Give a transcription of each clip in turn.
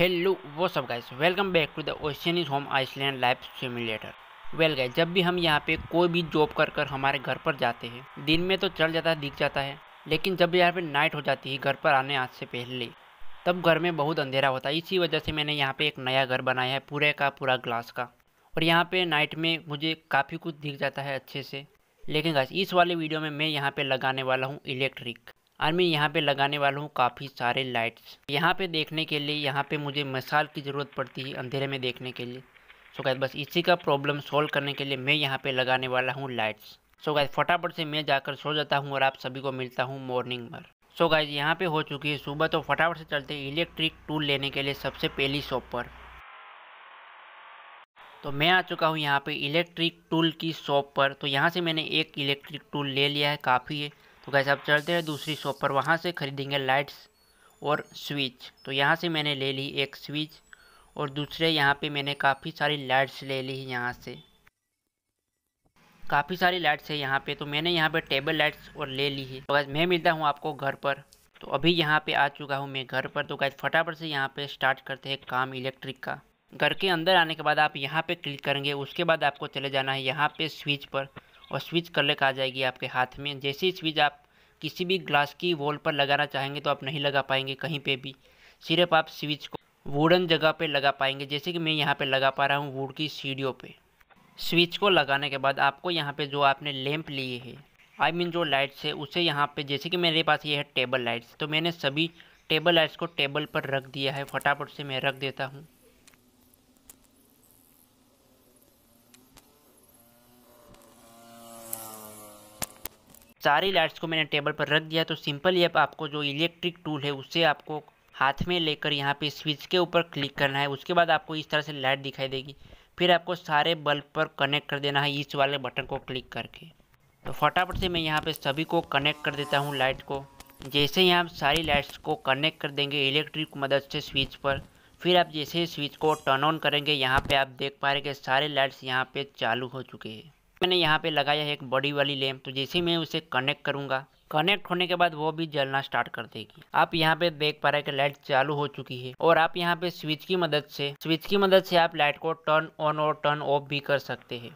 hello वो सब guys welcome back to the Ocean Is Home Island Life Simulator well गए जब भी हम यहाँ पे कोई भी जॉब कर कर हमारे घर पर जाते हैं दिन में तो चल जाता है दिख जाता है लेकिन जब यहाँ पे नाइट हो जाती है घर पर आने आज से पहले तब घर में बहुत अंधेरा होता है इसी वजह से मैंने यहाँ पे एक नया घर बनाया है पूरे का पूरा ग्लास का और यहाँ पे नाइट में मुझे काफ़ी कुछ दिख जाता है अच्छे से लेकिन गाइस इस वाले वीडियो में मैं यहाँ पर लगाने वाला हूँ इलेक्ट्रिक और मैं यहाँ पे लगाने वाला हूँ काफ़ी सारे लाइट्स यहाँ पे देखने के लिए यहाँ पे मुझे मसाल की ज़रूरत पड़ती है अंधेरे में देखने के लिए सो गैस बस इसी का प्रॉब्लम सॉल्व करने के लिए मैं यहाँ पे लगाने वाला हूँ लाइट्स सो गैस फटाफट से मैं जाकर सो जाता हूँ और आप सभी को मिलता हूँ मॉर्निंग भर सो गैस यहाँ पे हो चुकी है सुबह तो फटाफट से चलते इलेक्ट्रिक टूल लेने के लिए सबसे पहली शॉप पर तो मैं आ चुका हूँ यहाँ पे इलेक्ट्रिक टूल की शॉप पर तो यहाँ से मैंने एक इलेक्ट्रिक टूल ले लिया है काफ़ी है तो कैसे आप चलते हैं दूसरी शॉप पर वहाँ से ख़रीदेंगे लाइट्स और स्विच तो यहाँ से मैंने ले ली एक स्विच और दूसरे यहाँ पे मैंने काफ़ी सारी लाइट्स ले ली है यहाँ से काफ़ी सारी लाइट्स है यहाँ पे तो मैंने यहाँ पे टेबल लाइट्स और ले ली है तो गैस मैं मिलता हूँ आपको घर पर तो अभी यहाँ पे आ चुका हूँ मैं घर पर तो गैस फटाफट से यहाँ पे स्टार्ट करते हैं काम इलेक्ट्रिक का घर के अंदर आने के बाद आप यहाँ पे क्लिक करेंगे उसके बाद आपको चले जाना है यहाँ पे स्विच पर और स्विच कर लेकर आ जाएगी आपके हाथ में जैसे ही स्विच आप किसी भी ग्लास की वॉल पर लगाना चाहेंगे तो आप नहीं लगा पाएंगे कहीं पे भी सिर्फ आप स्विच को वुडन जगह पे लगा पाएंगे जैसे कि मैं यहाँ पे लगा पा रहा हूँ वुड की सीढ़ियों पे स्विच को लगाने के बाद आपको यहाँ पे जो आपने लैंप लिए है आई I मीन mean जो लाइट्स है उसे यहाँ पे जैसे कि मेरे पास ये है टेबल लाइट्स तो मैंने सभी टेबल लाइट्स को टेबल पर रख दिया है फटाफट से मैं रख देता हूँ सारी लाइट्स को मैंने टेबल पर रख दिया तो सिंपली अब आपको जो इलेक्ट्रिक टूल है उससे आपको हाथ में लेकर यहाँ पे स्विच के ऊपर क्लिक करना है उसके बाद आपको इस तरह से लाइट दिखाई देगी फिर आपको सारे बल्ब पर कनेक्ट कर देना है इस वाले बटन को क्लिक करके तो फटाफट से मैं यहाँ पे सभी को कनेक्ट कर देता हूँ लाइट को जैसे ही आप सारी लाइट्स को कनेक्ट कर देंगे इलेक्ट्रिक मदद से स्विच पर फिर आप जैसे ही स्विच को टर्न ऑन करेंगे यहाँ पे आप देख पा रहे हैं कि सारे लाइट्स यहाँ पे चालू हो चुके हैं मैंने यहाँ पे लगाया है एक बड़ी वाली लैम्प तो जैसे मैं उसे कनेक्ट करूँगा कनेक्ट होने के बाद वो भी जलना स्टार्ट कर देगी आप यहाँ पे देख पा रहे हैं कि लाइट चालू हो चुकी है और आप यहाँ पे स्विच की मदद से स्विच की मदद से आप लाइट को टर्न ऑन और टर्न ऑफ भी कर सकते हैं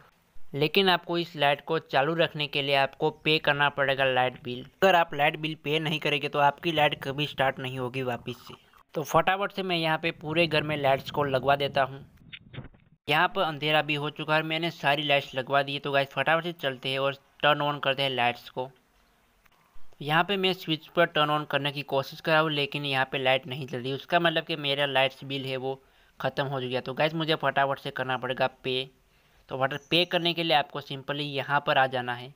लेकिन आपको इस लाइट को चालू रखने के लिए आपको पे करना पड़ेगा लाइट बिल अगर आप लाइट बिल पे नहीं करेंगे तो आपकी लाइट कभी स्टार्ट नहीं होगी वापस से तो फटाफट से मैं यहाँ पे पूरे घर में लाइट्स को लगवा देता हूँ यहाँ पर अंधेरा भी हो चुका है मैंने सारी लाइट्स लगवा दी है तो गाइस फटाफट से चलते हैं और टर्न ऑन करते हैं लाइट्स को यहाँ पे मैं स्विच पर टर्न ऑन करने की कोशिश कर रहा हूँ लेकिन यहाँ पे लाइट नहीं चल रही उसका मतलब कि मेरा लाइट्स बिल है वो ख़त्म हो गया तो गैस मुझे फटाफट से करना पड़ेगा पे तो फटा पे करने के लिए आपको सिंपली यहाँ पर आ जाना है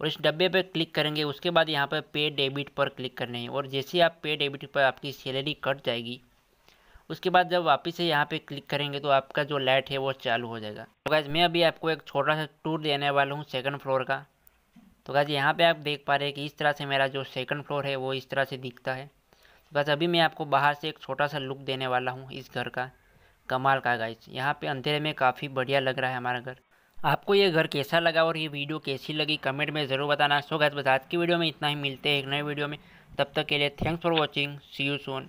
और इस डब्बे पर क्लिक करेंगे उसके बाद यहाँ पर पे डेबिट पर क्लिक करने हैं और जैसे आप पे डेबिट पर आपकी सैलरी कट जाएगी उसके बाद जब वापस से यहाँ पे क्लिक करेंगे तो आपका जो लाइट है वो चालू हो जाएगा तो गैज मैं अभी आपको एक छोटा सा टूर देने वाला हूँ सेकंड फ्लोर का तो गैज यहाँ पे आप देख पा रहे हैं कि इस तरह से मेरा जो सेकंड फ्लोर है वो इस तरह से दिखता है तो गैज अभी मैं आपको बाहर से एक छोटा सा लुक देने वाला हूँ इस घर का कमाल का गाइज यहाँ पर अंधेरे में काफ़ी बढ़िया लग रहा है हमारा घर आपको ये घर कैसा लगा और ये वीडियो कैसी लगी कमेंट में ज़रूर बताना सो गैस बस आज की वीडियो में इतना ही मिलते हैं एक नए वीडियो में तब तक के लिए thanks for watching see you Son